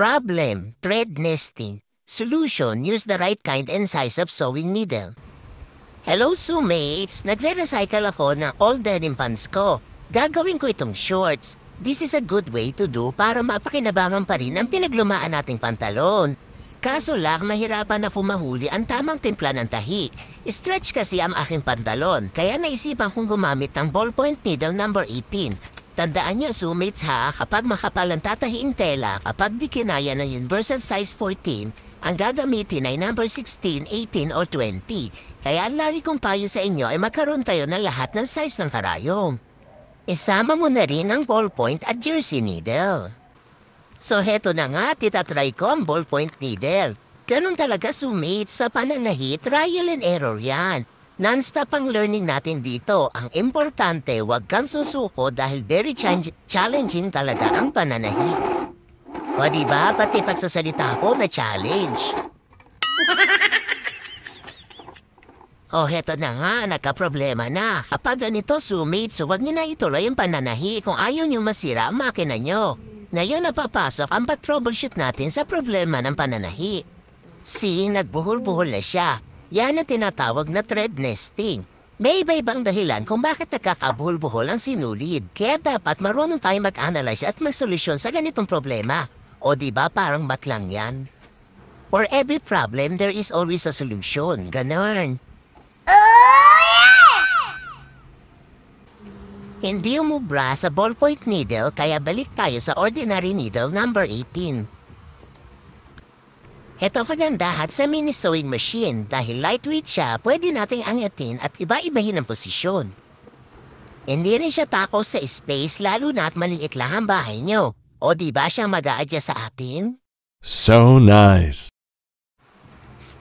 Problem, thread nesting. Solution, use the right kind and size of sewing needle. Hello, Sumates! Nagre-recycle ako ng old denim pants ko. Gagawin ko itong shorts. This is a good way to do para mapakinabangan pa rin ang pinaglumaan nating pantalon. Kaso lang, mahirapan na pumahuli ang tamang timpla ng tahi. Stretch kasi ang aking pantalon, kaya naisipan kong gumamit ng ballpoint needle number 18. Tandaan nyo, sumates ha, kapag makapal ang tatahiin tela, kapag di kinaya ng universal size 14, ang gagamitin ay number 16, 18, or 20. Kaya ang kong payo sa inyo ay magkaroon tayo ng lahat ng size ng karayom. Isama mo na rin ang ballpoint at jersey needle. So heto na nga, titatry ko ang ballpoint needle. Ganun talaga sumit sa pananahit, trial and error yan. Non-stop ang learning natin dito. Ang importante, huwag kang susuko dahil very challenging talaga ang pananahi. O diba, pati pagsasalita ko na challenge. O heto na nga, nagka-problema na. Kapag ganito sumates, huwag niyo na ituloy ang pananahi kung ayaw niyo masira ang makina niyo. Ngayon napapasok ang pag-troubleshoot natin sa problema ng pananahi. Si, nagbuhol-buhol na siya. Yan ang tinatawag na thread nesting. May iba-ibang dahilan kung bakit nagkakabuhol-buhol ang sinulid. Kaya dapat marunong tayong mag-analyze at magsolusyon sa ganitong problema. O di ba parang mat yan? For every problem, there is always a solution. Ganon. Oh, yeah! Hindi umubra sa ballpoint needle kaya balik tayo sa ordinary needle number 18. Ito maganda at sa mini sewing machine dahil lightweight siya, pwede nating angyatin at iba-ibahin ang posisyon. Hindi rin siya tako sa space lalo na at maliit lang ang bahay nyo. O di ba siya mag sa atin? So nice!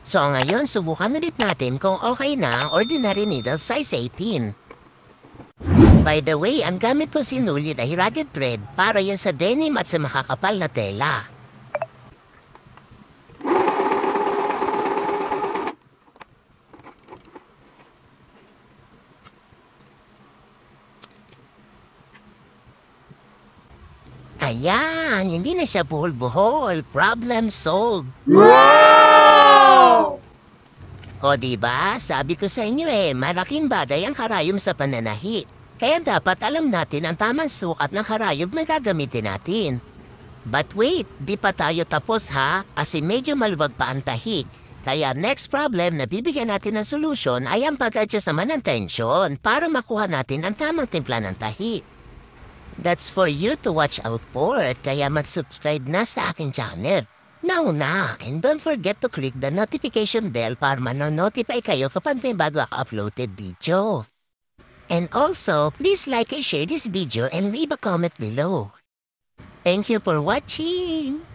So ngayon, subukan ulit natin kung okay na ordinary needle size 18. By the way, ang gamit ko sinulid ay ragged thread para yan sa denim at sa makakapal na tela. Ayan, hindi na siya buhol Problem solved. Wow! O diba, sabi ko sa inyo eh, malaking bagay ang karayom sa pananahi. Kaya dapat alam natin ang tamang sukat ng harayom na gagamitin natin. But wait, di pa tayo tapos ha, kasi medyo maluwag pa ang tahik. Kaya next problem na bibigyan natin ng solusyon ay ang pag-adjust naman ng tension para makuha natin ang tamang timpla ng tahi. That's for you to watch out for kaya mag-subscribe na sa akin channel. Now na, and don't forget to click the notification bell para manonotify kayo kapag may bago ako uploaded video. And also, please like and share this video and leave a comment below. Thank you for watching!